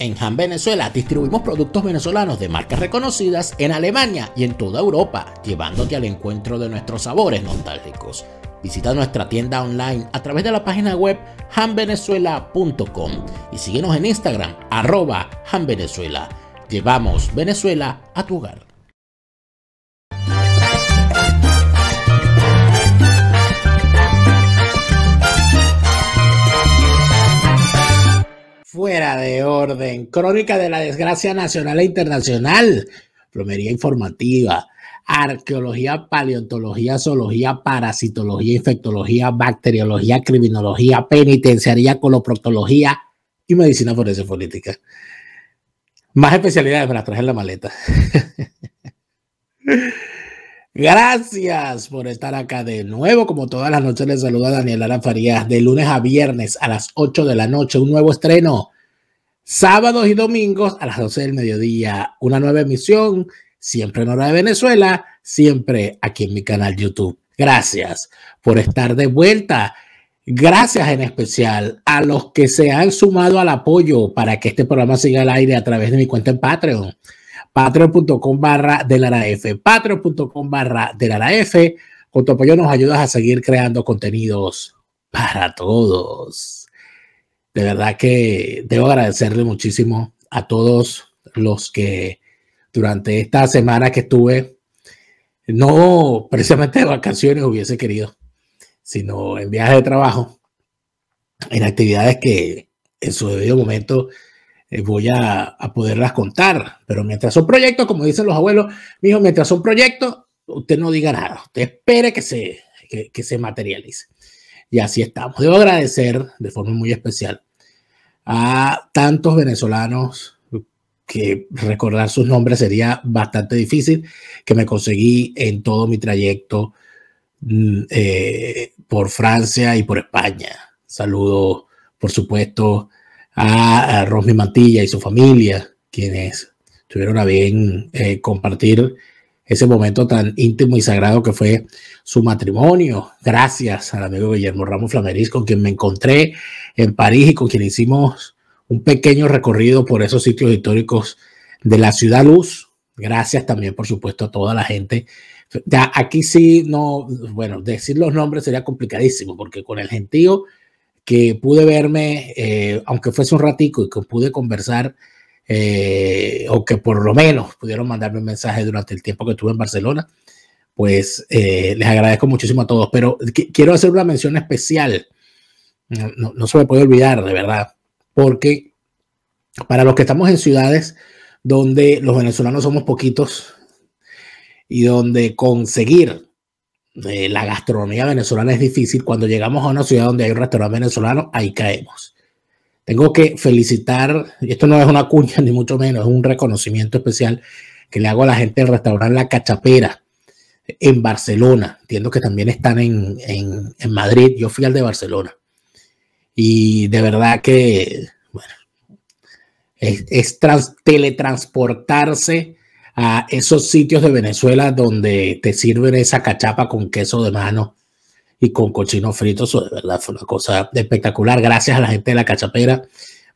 En Han Venezuela distribuimos productos venezolanos de marcas reconocidas en Alemania y en toda Europa, llevándote al encuentro de nuestros sabores nostálgicos. Visita nuestra tienda online a través de la página web hanvenezuela.com y síguenos en Instagram arroba Venezuela. Llevamos Venezuela a tu hogar. Fuera de orden. Crónica de la desgracia nacional e internacional. Plomería informativa. Arqueología, paleontología, zoología, parasitología, infectología, bacteriología, criminología, penitenciaría, coloproctología y medicina forense política. Más especialidades para traer la maleta. Gracias por estar acá de nuevo. Como todas las noches, les saluda Daniel Ara Farías de lunes a viernes a las 8 de la noche. Un nuevo estreno. Sábados y domingos a las 12 del mediodía. Una nueva emisión, siempre en hora de Venezuela, siempre aquí en mi canal YouTube. Gracias por estar de vuelta. Gracias en especial a los que se han sumado al apoyo para que este programa siga al aire a través de mi cuenta en Patreon patreon.com barra del F, patreon.com barra del F. Con tu apoyo nos ayudas a seguir creando contenidos para todos. De verdad que debo agradecerle muchísimo a todos los que durante esta semana que estuve, no precisamente de vacaciones hubiese querido, sino en viajes de trabajo, en actividades que en su debido momento eh, voy a, poderlas contar. Pero mientras son proyectos, como dicen los abuelos, mijo, mientras son proyectos, usted no diga nada. Usted espere que se, se materialice. Y así estamos. Debo agradecer de forma muy especial a tantos venezolanos que recordar sus nombres sería bastante difícil, que me conseguí en todo mi trayecto mm, eh, por Francia y por España. Saludos, por supuesto, a, a matilla Mantilla y su familia, quienes tuvieron a bien eh, compartir ese momento tan íntimo y sagrado que fue su matrimonio. Gracias al amigo Guillermo Ramos Flameris con quien me encontré en París y con quien hicimos un pequeño recorrido por esos sitios históricos de la ciudad luz. Gracias también, por supuesto, a toda la gente. Ya aquí sí, no, bueno, decir los nombres sería complicadísimo porque con el gentío que pude verme, eh, aunque fuese un ratico y que pude conversar, eh, o que por lo menos pudieron mandarme un mensaje durante el tiempo que estuve en Barcelona, pues eh, les agradezco muchísimo a todos. Pero quiero hacer una mención especial, no, no se me puede olvidar, de verdad, porque para los que estamos en ciudades donde los venezolanos somos poquitos y donde conseguir eh, la gastronomía venezolana es difícil. Cuando llegamos a una ciudad donde hay un restaurante venezolano, ahí caemos. Tengo que felicitar, y esto no es una cuña ni mucho menos, es un reconocimiento especial que le hago a la gente del restaurante La Cachapera en Barcelona. Entiendo que también están en, en, Madrid. Yo fui al de Barcelona. Y de verdad que, bueno, es, teletransportarse a esos sitios de Venezuela donde te sirven esa cachapa con queso de mano y con cochino frito. Eso de verdad fue una cosa espectacular. Gracias a la gente de la cachapera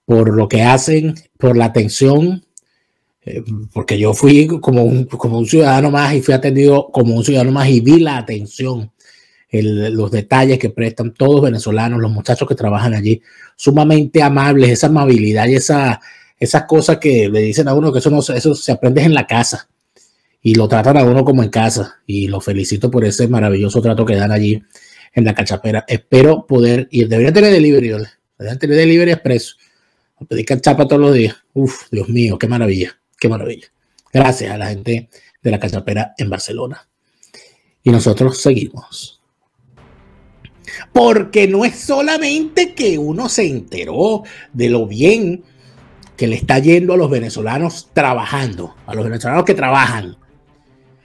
por lo que hacen, por la atención, eh, porque yo fui como un, como un ciudadano más y fui atendido como un ciudadano más y vi la atención, los detalles que prestan todos venezolanos, los muchachos que trabajan allí, sumamente amables, esa amabilidad y esa esas cosas que le dicen a uno que eso no eso se aprende en la casa y lo tratan a uno como en casa y lo felicito por ese maravilloso trato que dan allí en la cachapera. Espero poder ir, debería tener delivery, debería tener delivery expreso. Pedí cachapa todos los días. Uf, Dios mío, qué maravilla, qué maravilla. Gracias a la gente de la cachapera en Barcelona. Y nosotros seguimos. Porque no es solamente que uno se enteró de lo bien que le está yendo a los venezolanos trabajando, a los venezolanos que trabajan.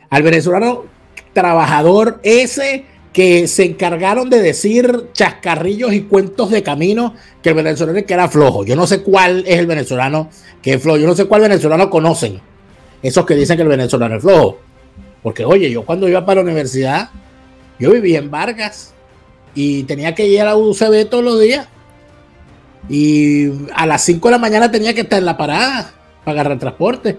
Al venezolano trabajador ese que se encargaron de decir chascarrillos y cuentos de camino que el venezolano que era flojo. Yo no sé cuál es el venezolano que es flojo. Yo no sé cuál venezolano conocen. Esos que dicen que el venezolano es flojo. Porque oye, yo cuando iba para la universidad, yo vivía en Vargas y tenía que ir a la UCB todos los días y a las 5 de la mañana tenía que estar en la parada para agarrar transporte.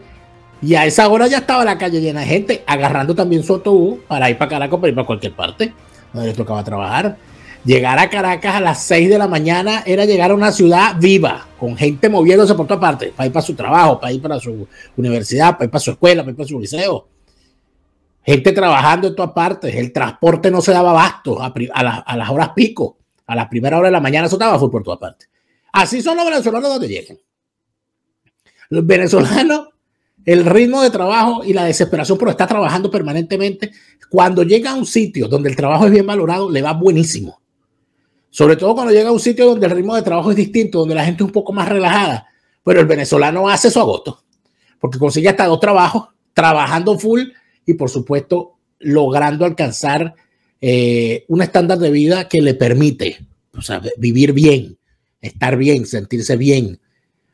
Y a esa hora ya estaba la calle llena de gente, agarrando también su autobús para ir para Caracas, para ir para cualquier parte donde les tocaba trabajar. Llegar a Caracas a las 6 de la mañana era llegar a una ciudad viva, con gente moviéndose por todas partes, para ir para su trabajo, para ir para su universidad, para ir para su escuela, para ir para su liceo. Gente trabajando en todas partes, el transporte no se daba abasto a, las, horas pico, a las primera hora de la mañana, eso estaba por todas partes. Así son los venezolanos donde lleguen. Los venezolanos, el ritmo de trabajo y la desesperación por estar trabajando permanentemente, cuando llega a un sitio donde el trabajo es bien valorado, le va buenísimo. Sobre todo cuando llega a un sitio donde el ritmo de trabajo es distinto, donde la gente es un poco más relajada. Pero el venezolano hace su agoto porque consigue hasta dos trabajos, trabajando full y por supuesto logrando alcanzar eh, un estándar de vida que le permite vivir bien estar bien, sentirse bien,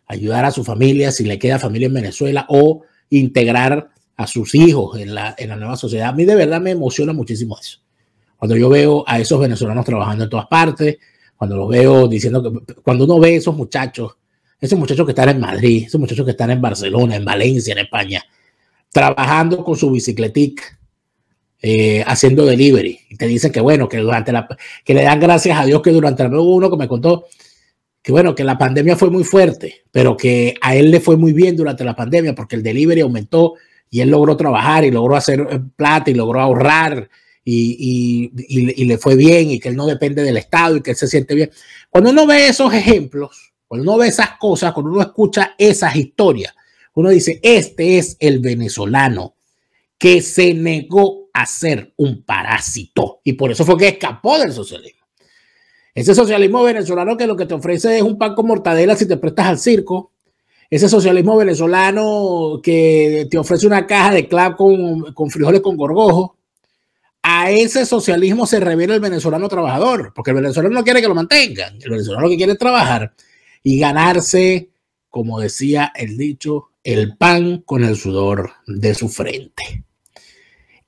ayudar a su familia si le queda familia en Venezuela o integrar a sus hijos en la, nueva sociedad. A mí de verdad me emociona muchísimo eso. Cuando yo veo a esos venezolanos trabajando en todas partes, cuando los veo diciendo que, cuando uno ve a esos muchachos, esos muchachos que están en Madrid, esos muchachos que están en Barcelona, en Valencia, en España, trabajando con su bicicletica, eh, haciendo delivery. Y te dicen que bueno, que durante la, que le dan gracias a Dios que durante el nuevo uno que me contó que bueno, que la pandemia fue muy fuerte, pero que a él le fue muy bien durante la pandemia porque el delivery aumentó y él logró trabajar y logró hacer eh, plata y logró ahorrar y, le fue bien y que él no depende del Estado y que él se siente bien. Cuando uno ve esos ejemplos, cuando uno ve esas cosas, cuando uno escucha esas historias, uno dice, este es el venezolano que se negó a ser un parásito y por eso fue que escapó del socialismo. Ese socialismo venezolano que lo que te ofrece es un pan con mortadela si te prestas al circo. Ese socialismo venezolano que te ofrece una caja de clap con, frijoles con gorgojo. A ese socialismo se revela el venezolano trabajador, porque el venezolano no quiere que lo mantengan. El venezolano lo que quiere es trabajar y ganarse, como decía el dicho, el pan con el sudor de su frente.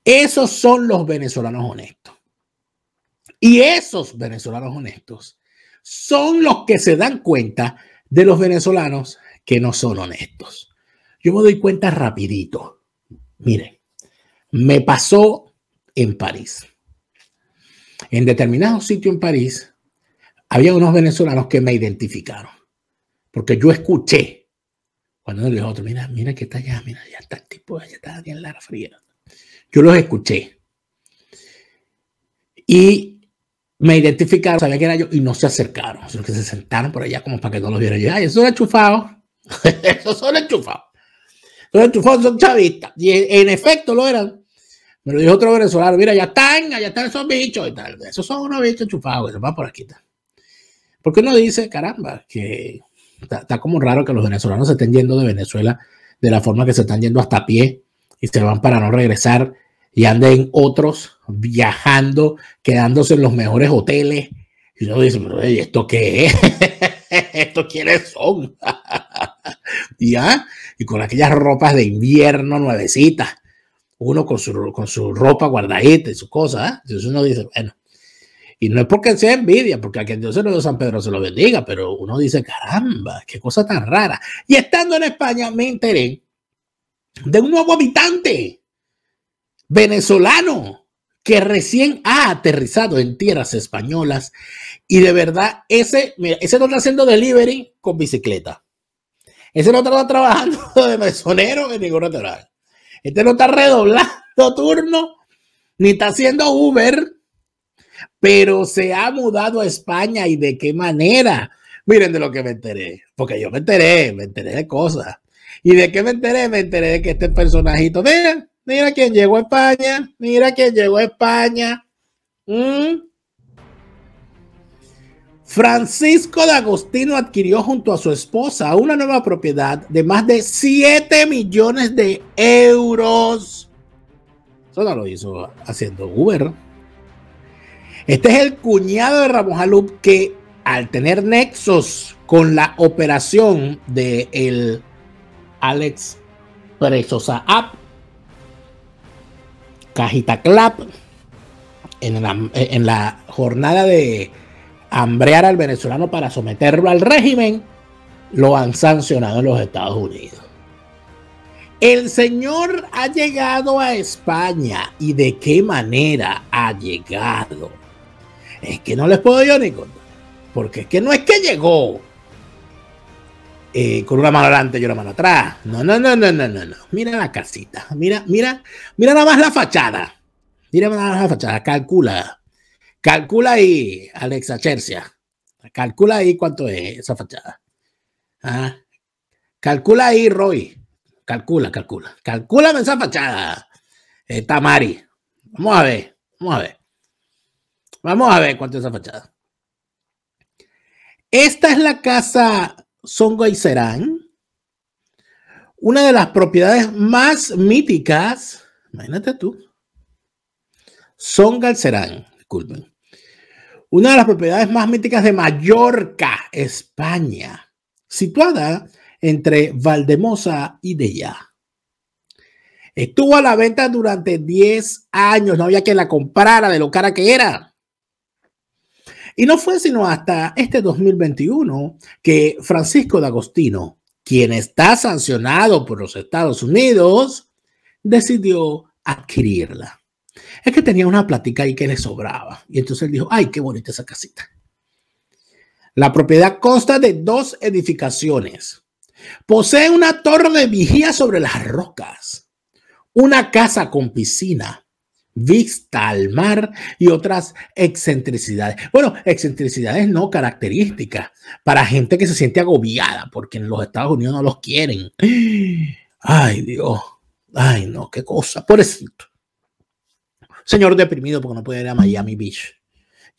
Esos son los venezolanos honestos. Y esos venezolanos honestos son los que se dan cuenta de los venezolanos que no son honestos. Yo me doy cuenta rapidito. Miren, me pasó en París. En determinado sitio en París, había unos venezolanos que me identificaron. Porque yo escuché cuando a otro, mira, mira que está allá, mira, ya está el tipo, ya está bien la fría. Yo los escuché. Y me identificaron, sabía que era yo y no se acercaron, sino que se sentaron por allá como para que no los viera yo. Ay, esos son enchufados, esos son enchufados, Son enchufados son chavistas y en, efecto lo eran. Me lo dijo otro venezolano, mira, ya están, allá están esos bichos y tal. Esos son unos bichos enchufados, eso van por aquí. Porque uno dice, caramba, que está, está, como raro que los venezolanos se estén yendo de Venezuela de la forma que se están yendo hasta pie y se van para no regresar y anden otros viajando, quedándose en los mejores hoteles. Y uno dice, pero ¿esto qué ¿Esto quiénes son? ¿Ya? Ah, y con aquellas ropas de invierno nuevecitas, uno con su, con su ropa guardadita y su cosa. ¿ah? Entonces uno dice, bueno, y no es porque sea envidia, porque a quien Dios se lo dio San Pedro se lo bendiga, pero uno dice, caramba, qué cosa tan rara. Y estando en España me enteré de un nuevo habitante venezolano que recién ha aterrizado en tierras españolas y de verdad ese, ese no está haciendo delivery con bicicleta. Ese no está trabajando de mesonero en ningún lateral Este no está redoblando turno ni está haciendo Uber, pero se ha mudado a España y de qué manera. Miren de lo que me enteré, porque yo me enteré, me enteré de cosas. ¿Y de qué me enteré? Me enteré de que este personajito, vean, mira quién llegó a España, mira quién llegó a España. Mm. Francisco de Agostino adquirió junto a su esposa una nueva propiedad de más de 7 millones de euros. Solo lo hizo haciendo Uber. Este es el cuñado de Ramón Jalup. que al tener nexos con la operación de el Alex Presosa App, Cajita Clap. En la, jornada de hambrear al venezolano para someterlo al régimen, lo han sancionado en los Estados Unidos. El señor ha llegado a España y de qué manera ha llegado. Es que no les puedo yo ni contar, porque es que no es que llegó, eh, con una mano adelante y una mano atrás. No, no, no, no, no, no, no. Mira la casita. Mira, mira, mira nada más la fachada. Mira nada más la fachada. Calcula. Calcula ahí, Alexa Chercia. Calcula ahí cuánto es esa fachada. Calcula ahí, Roy. Calcula, calcula. Calcula esa fachada. Eh, Tamari. Vamos a ver, vamos a ver. Vamos a ver cuánto es esa fachada. Esta es la casa Songo y Serán. Una de las propiedades más míticas, imagínate tú, Songa y Serán, disculpen. Una de las propiedades más míticas de Mallorca, España, situada entre Valdemosa y Deya. Estuvo a la venta durante 10 años, no había quien la comprara de lo cara que era. Y no fue sino hasta este 2021 que Francisco de Agostino, quien está sancionado por los Estados Unidos, decidió adquirirla. Es que tenía una plática y que le sobraba. Y entonces él dijo, ay, qué bonita esa casita. La propiedad consta de dos edificaciones. Posee una torre de vigía sobre las rocas, una casa con piscina, vista al mar y otras excentricidades. Bueno, excentricidades no características para gente que se siente agobiada porque en los Estados Unidos no los quieren. Ay, Dios. Ay, no, qué cosa. Por Pobrecito. Señor deprimido porque no puede ir a Miami Beach.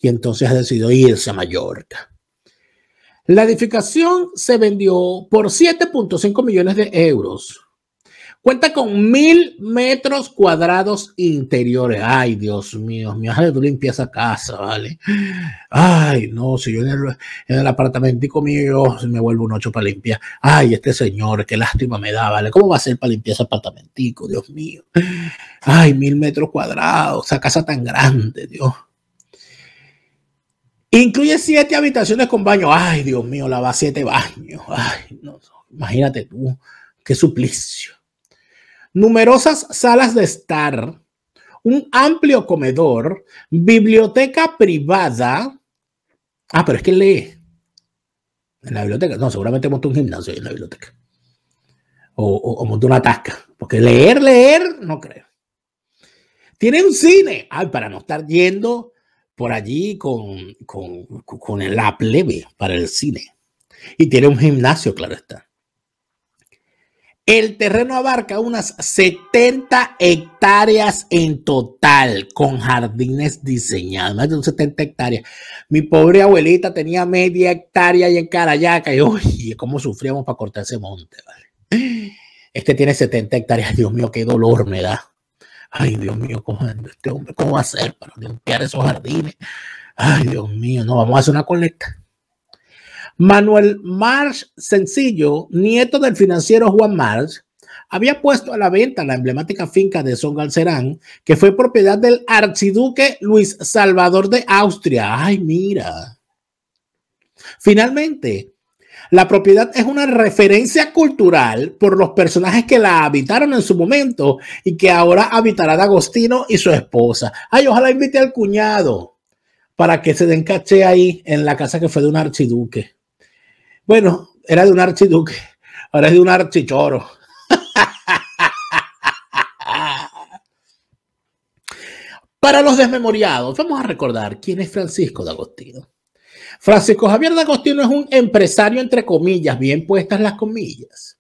Y entonces ha decidido irse a Mallorca. La edificación se vendió por 7.5 millones de euros Cuenta con mil metros cuadrados interiores. Ay, Dios mío, mi madre tú limpias esa casa, ¿vale? Ay, no, si yo en el, apartamento apartamentico mío me vuelvo un ocho para limpiar. Ay, este señor, qué lástima me da, ¿vale? ¿Cómo va a ser para limpiar ese apartamentico, Dios mío? Ay, mil metros cuadrados, esa casa tan grande, Dios. Incluye siete habitaciones con baño. Ay, Dios mío, lava siete baños. Ay, no, imagínate tú, qué suplicio numerosas salas de estar, un amplio comedor, biblioteca privada. Ah, pero es que lee. En la biblioteca. No, seguramente montó un gimnasio en la biblioteca. O, montó una tasca. Porque leer, leer, no creo. Tiene un cine. Ay, para no estar yendo por allí con, con, con la plebe para el cine. Y tiene un gimnasio, claro está. El terreno abarca unas 70 hectáreas en total, con jardines diseñados, más de 70 hectáreas. Mi pobre abuelita tenía media hectárea y en Carayaca, y oye, cómo sufríamos para cortar ese monte, Este tiene 70 hectáreas, Dios mío, qué dolor me da. Ay, Dios mío, ¿cómo, este ¿cómo va a hacer para limpiar esos jardines? Ay, Dios mío, no, vamos a hacer una colecta. Manuel March Sencillo, nieto del financiero Juan Marsh, había puesto a la venta la emblemática finca de Son Galcerán, que fue propiedad del archiduque Luis Salvador de Austria. Ay, mira. Finalmente, la propiedad es una referencia cultural por los personajes que la habitaron en su momento y que ahora habitará Agostino y su esposa. Ay, ojalá invite al cuñado para que se den caché ahí en la casa que fue de un archiduque. Bueno, era de un archiduque, ahora es de un archichoro. Para los desmemoriados, vamos a recordar quién es Francisco D'Agostino. Francisco Javier D'Agostino es un empresario, entre comillas, bien puestas las comillas,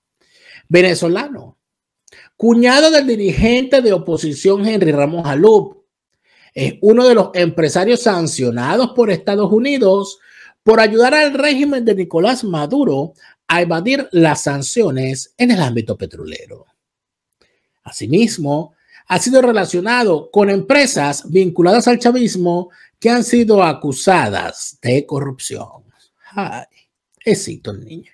venezolano, cuñado del dirigente de oposición Henry Ramos Alup. Es uno de los empresarios sancionados por Estados Unidos por ayudar al régimen de Nicolás Maduro a evadir las sanciones en el ámbito petrolero. Asimismo, ha sido relacionado con empresas vinculadas al chavismo que han sido acusadas de corrupción. Ay, éxito, niño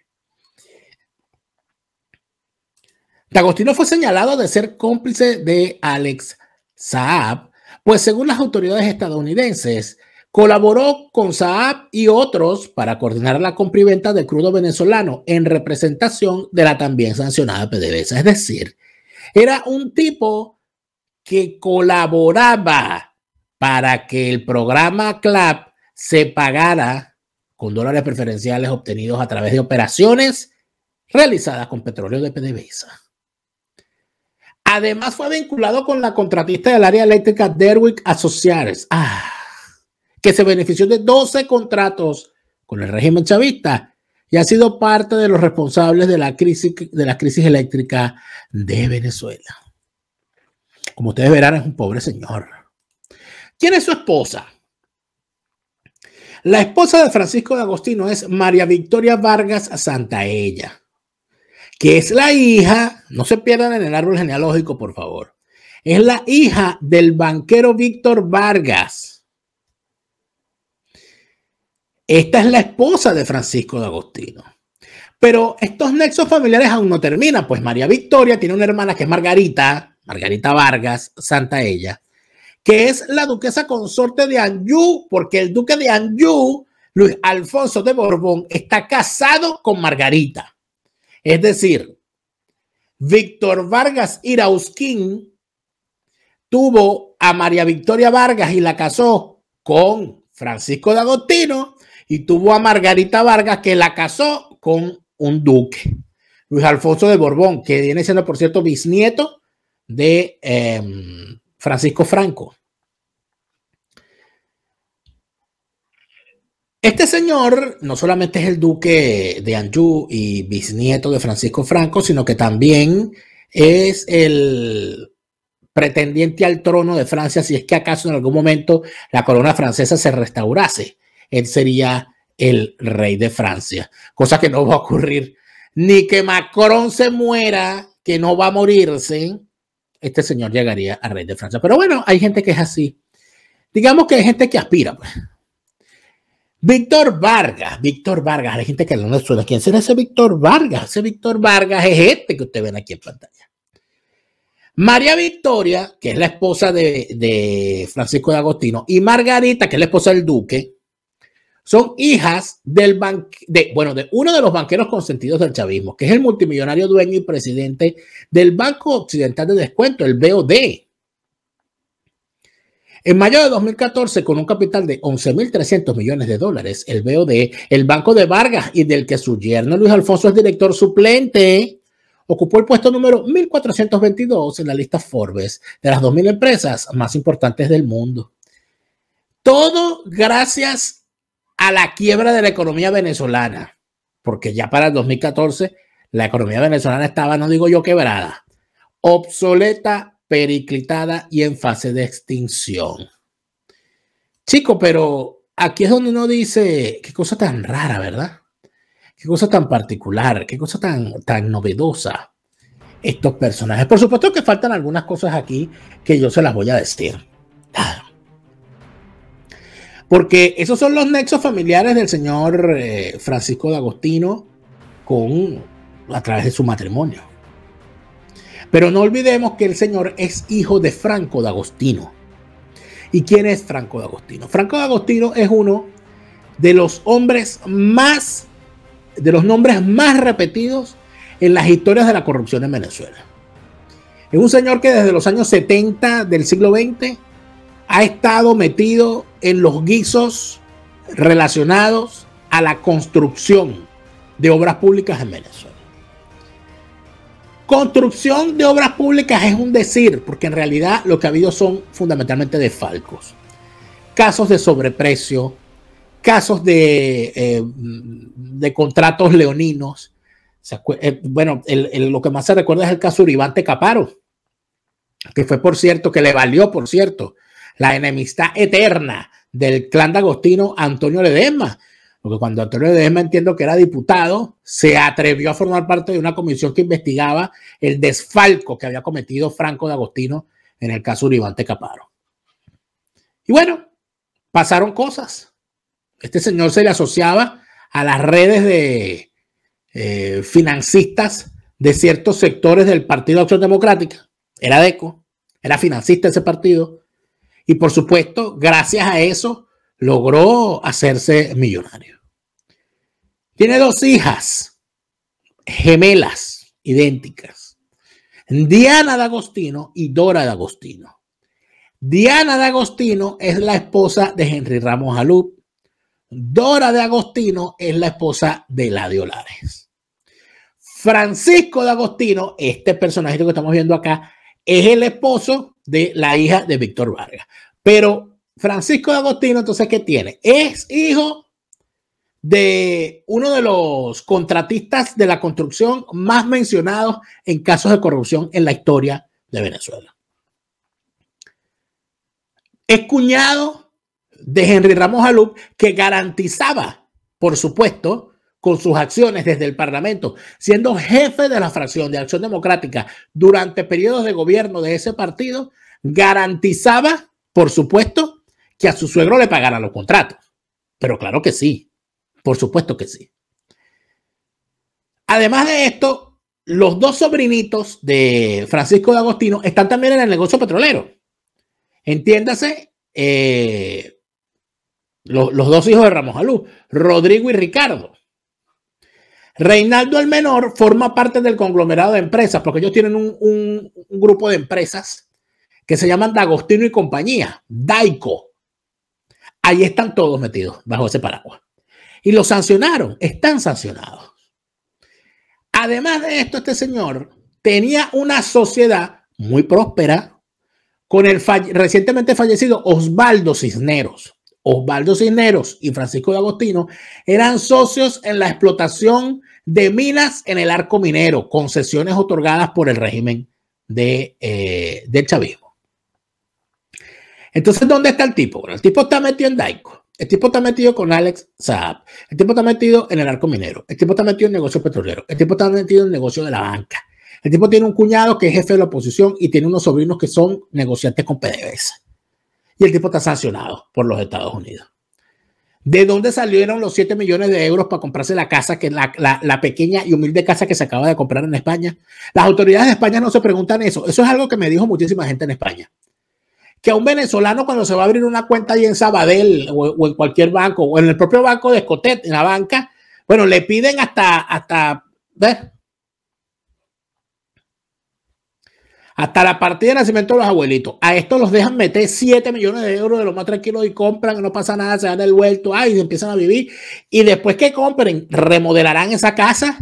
D'Agostino fue señalado de ser cómplice de Alex Saab, pues según las autoridades estadounidenses, Colaboró con Saab y otros para coordinar la venta de crudo venezolano en representación de la también sancionada PDVSA. Es decir, era un tipo que colaboraba para que el programa CLAP se pagara con dólares preferenciales obtenidos a través de operaciones realizadas con petróleo de PDVSA. Además fue vinculado con la contratista del área eléctrica Derwick Associates. Ah, que se benefició de 12 contratos con el régimen chavista y ha sido parte de los responsables de la crisis, de la crisis eléctrica de Venezuela. Como ustedes verán, es un pobre señor. ¿Quién es su esposa? La esposa de Francisco de Agostino es María Victoria Vargas Santaella, que es la hija, no se pierdan en el árbol genealógico, por favor, es la hija del banquero Víctor Vargas esta es la esposa de Francisco de Agostino. Pero estos nexos familiares aún no terminan, pues María Victoria tiene una hermana que es Margarita, Margarita Vargas, santa ella, que es la duquesa consorte de Anjou, porque el duque de Anjou, Luis Alfonso de Borbón, está casado con Margarita. Es decir, Víctor Vargas Irausquín tuvo a María Victoria Vargas y la casó con Francisco de Agostino, y tuvo a Margarita Vargas que la casó con un duque, Luis Alfonso de Borbón, que viene siendo, por cierto, bisnieto de em, Francisco Franco. Este señor no solamente es el duque de Anjou y bisnieto de Francisco Franco, sino que también es el pretendiente al trono de Francia, si es que acaso en algún momento la corona francesa se restaurase él sería el rey de Francia, cosa que no va a ocurrir. Ni que Macron se muera, que no va a morirse, este señor llegaría a rey de Francia. Pero bueno, hay gente que es así. Digamos que hay gente que aspira. Pues. Víctor Vargas, Víctor Vargas, hay gente que no le suena. ¿Quién será ese Víctor Vargas? Ese Víctor Vargas es este que usted ven aquí en pantalla. María Victoria, que es la esposa de, de Francisco de Agostino, y Margarita, que es la esposa del duque, son hijas del de, bueno, de uno de los banqueros consentidos del chavismo, que es el multimillonario dueño y presidente del Banco Occidental de Descuento, el BOD. En mayo de 2014, con un capital de 11.300 millones de dólares, el BOD, el Banco de Vargas y del que su yerno Luis Alfonso es director suplente, ocupó el puesto número 1422 en la lista Forbes de las 2.000 empresas más importantes del mundo. Todo gracias a la quiebra de la economía venezolana, porque ya para el 2014 la economía venezolana estaba, no digo yo quebrada, obsoleta, periclitada y en fase de extinción. Chico, pero aquí es donde uno dice, qué cosa tan rara, ¿verdad? Qué cosa tan particular, qué cosa tan, tan novedosa estos personajes. Por supuesto que faltan algunas cosas aquí que yo se las voy a decir. Claro. Porque esos son los nexos familiares del señor eh, Francisco de Agostino con, a través de su matrimonio. Pero no olvidemos que el señor es hijo de Franco de Agostino. ¿Y quién es Franco de Agostino? Franco de Agostino es uno de los hombres más, de los nombres más repetidos en las historias de la corrupción en Venezuela. Es un señor que desde los años 70 del siglo XX ha estado metido en los guisos relacionados a la construcción de obras públicas en Venezuela. Construcción de obras públicas es un decir, porque en realidad lo que ha habido son fundamentalmente desfalcos. Casos de sobreprecio, casos de, eh, de contratos leoninos. Eh, bueno, lo que más se recuerda es el caso Uribante Caparo, que fue, por cierto, que le valió, por cierto, la enemistad eterna del clan de Agostino Antonio Ledesma, porque cuando Antonio Ledesma entiendo que era diputado, se atrevió a formar parte de una comisión que investigaba el desfalco que había cometido Franco de Agostino en el caso Uribante Caparo. Y bueno, pasaron cosas. Este señor se le asociaba a las redes de eh, financistas de ciertos sectores del Partido Acción Democrática. Era DECO, era financista ese partido, y por supuesto, gracias a eso, logró hacerse millonario. Tiene dos hijas gemelas, idénticas. Diana D'Agostino y Dora D'Agostino. Diana D'Agostino es la esposa de Henry Ramos Alup. Dora de Agostino es la esposa de Ladiolares. Francisco D'Agostino, este personaje que estamos viendo acá, es el esposo de la hija de Víctor Vargas. Pero Francisco de Agostino, entonces, ¿qué tiene? Es hijo de uno de los contratistas de la construcción más mencionados en casos de corrupción en la historia de Venezuela. Es cuñado de Henry Ramos Alup, que garantizaba, por supuesto, con sus acciones desde el Parlamento, siendo jefe de la fracción de Acción Democrática durante periodos de gobierno de ese partido, garantizaba, por supuesto, que a su suegro le pagara los contratos. Pero claro que sí, por supuesto que sí. Además de esto, los dos sobrinitos de Francisco de Agostino están también en el negocio petrolero. Entiéndase, eh, los, los dos hijos de Ramos Alú, Rodrigo y Ricardo. Reinaldo el Menor forma parte del conglomerado de empresas, porque ellos tienen un, grupo de empresas que se llaman D'Agostino y compañía, Daico. Ahí están todos metidos bajo ese paraguas. Y los sancionaron, están sancionados. Además de esto, este señor tenía una sociedad muy próspera con el recientemente fallecido Osvaldo Cisneros. Osvaldo Cisneros y Francisco de Agostino eran socios en la explotación de minas en el arco minero, concesiones otorgadas por el régimen de, eh, del chavismo. Entonces, ¿dónde está el tipo? el tipo está metido en Daico. El tipo está metido con Alex Saab. El tipo está metido en el arco minero. El tipo está metido en el negocio petrolero. El tipo está metido en el negocio de la banca. El tipo tiene un cuñado que es jefe de la oposición y tiene unos sobrinos que son negociantes con PDVSA y el tipo está sancionado por los Estados Unidos. ¿De dónde salieron los 7 millones de euros para comprarse la casa, que la, pequeña y humilde casa que se acaba de comprar en España? Las autoridades de España no se preguntan eso. Eso es algo que me dijo muchísima gente en España. Que a un venezolano cuando se va a abrir una cuenta ahí en Sabadell o, en cualquier banco o en el propio banco de Escotet, en la banca, bueno, le piden hasta, hasta, ¿ves? Hasta la partida de nacimiento de los abuelitos. A esto los dejan meter 7 millones de euros de los más tranquilo y compran, no pasa nada, se dan el vuelto, ahí empiezan a vivir. Y después que compren, remodelarán esa casa.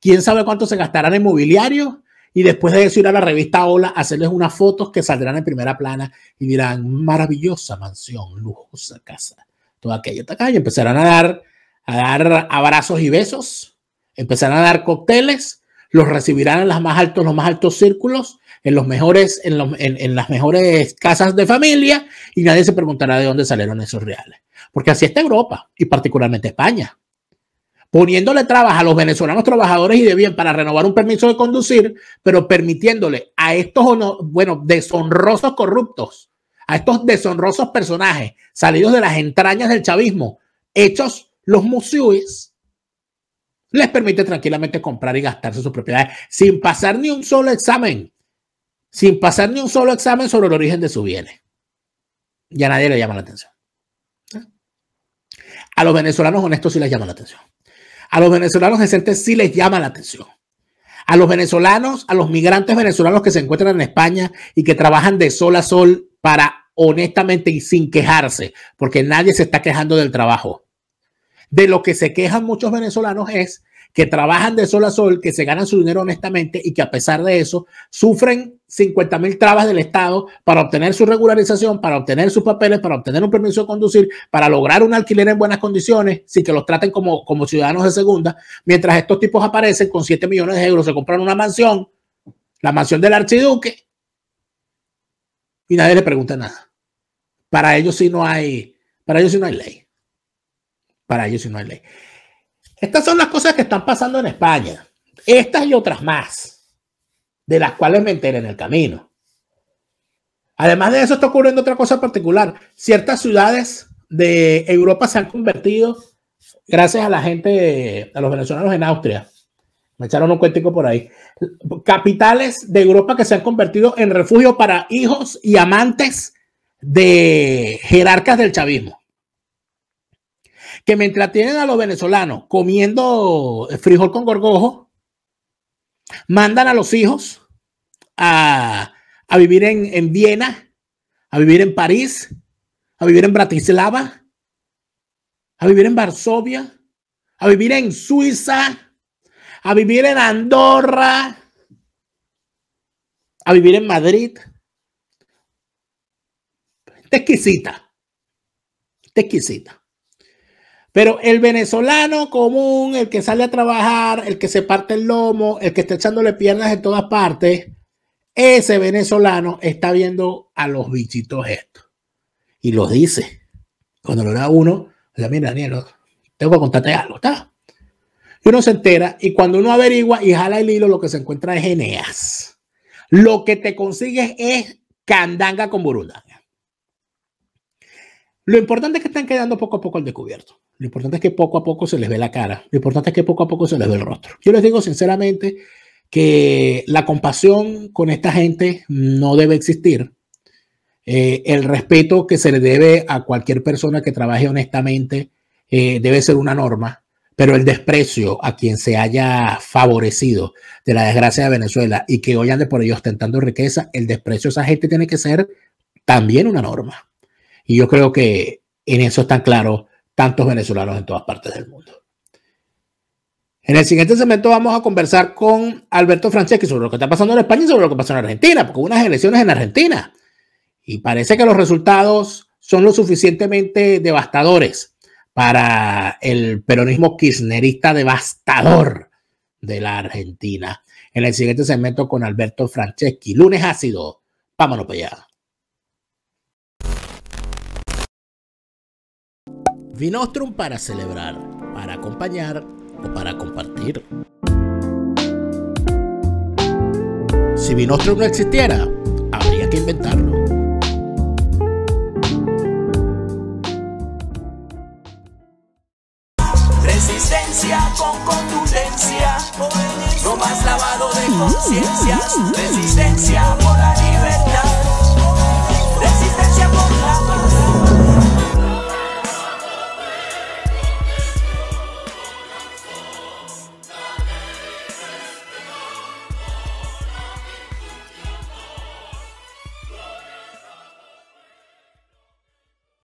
Quién sabe cuánto se gastarán en mobiliario. Y después de eso ir a la revista Hola, hacerles unas fotos que saldrán en primera plana y dirán, maravillosa mansión, lujosa casa. Toda aquella acá y empezarán a dar, a dar abrazos y besos, empezarán a dar cócteles, los recibirán en los más altos, los más altos círculos en, los mejores, en, las mejores casas de familia y nadie se preguntará de dónde salieron esos reales. Porque así está Europa y particularmente España poniéndole trabas a los venezolanos trabajadores y de bien para renovar un permiso de conducir, pero permitiéndole a estos, bueno, deshonrosos corruptos, a estos deshonrosos personajes salidos de las entrañas del chavismo, hechos los museos, les permite tranquilamente comprar y gastarse sus propiedades sin pasar ni un solo examen sin pasar ni un solo examen sobre el origen de su bienes. Ya nadie le llama la atención. A los venezolanos honestos sí les llama la atención. A los venezolanos decentes sí les llama la atención. A los venezolanos, a los migrantes venezolanos que se encuentran en España y que trabajan de sol a sol para honestamente y sin quejarse, porque nadie se está quejando del trabajo. De lo que se quejan muchos venezolanos es que trabajan de sol a sol, que se ganan su dinero honestamente y que a pesar de eso sufren 50 mil trabas del Estado para obtener su regularización, para obtener sus papeles, para obtener un permiso de conducir, para lograr un alquiler en buenas condiciones, sin que los traten como, ciudadanos de segunda, mientras estos tipos aparecen con 7 millones de euros, se compran una mansión, la mansión del archiduque, y nadie le pregunta nada. Para ellos sí no hay, para ellos sí no hay ley. Para ellos sí no hay ley. Estas son las cosas que están pasando en España. Estas y otras más, de las cuales me enteré en el camino. Además de eso, está ocurriendo otra cosa particular. Ciertas ciudades de Europa se han convertido, gracias a la gente, a los venezolanos en Austria. Me echaron un cuéntico por ahí. Capitales de Europa que se han convertido en refugio para hijos y amantes de jerarcas del chavismo que mientras tienen a los venezolanos comiendo eh, frijol con gorgojo, mandan a los hijos a, vivir en, en Viena, a vivir en París, a vivir en Bratislava, a vivir en Varsovia, a vivir en Suiza, a vivir en Andorra, a vivir en Madrid. Está exquisita. Está exquisita. Pero el venezolano común, el que sale a trabajar, el que se parte el lomo, el que está echándole piernas en todas partes, ese venezolano está viendo a los bichitos estos. Y los dice. Cuando lo da uno, la mira, Daniel, tengo que contarte algo, ¿está? Y uno se entera y cuando uno averigua y jala el hilo, lo que se encuentra es Eneas. Lo que te consigues es candanga con burundanga. Lo importante es que están quedando poco a poco al descubierto. Lo importante es que poco a poco se les ve la cara. Lo importante es que poco a poco se les ve el rostro. Yo les digo sinceramente que la compasión con esta gente no debe existir. Eh, el respeto que se le debe a cualquier persona que trabaje honestamente eh, debe ser una norma, pero el desprecio a quien se haya favorecido de la desgracia de Venezuela y que hoy ande por ellos ostentando riqueza, el desprecio a esa gente tiene que ser también una norma. Y yo creo que en eso están claros tantos venezolanos en todas partes del mundo. En el siguiente segmento vamos a conversar con Alberto Franceschi sobre lo que está pasando en España y sobre lo que pasó en Argentina, porque hubo unas elecciones en Argentina y parece que los resultados son lo suficientemente devastadores para el peronismo kirchnerista devastador de la Argentina. En el siguiente segmento con Alberto Franceschi, lunes ácido. Vámonos para allá. Vinostrum para celebrar, para acompañar o para compartir. Si Vinostrum no existiera, habría que inventarlo. Resistencia con contundencia, no más lavado de conciencia resistencia por la libertad.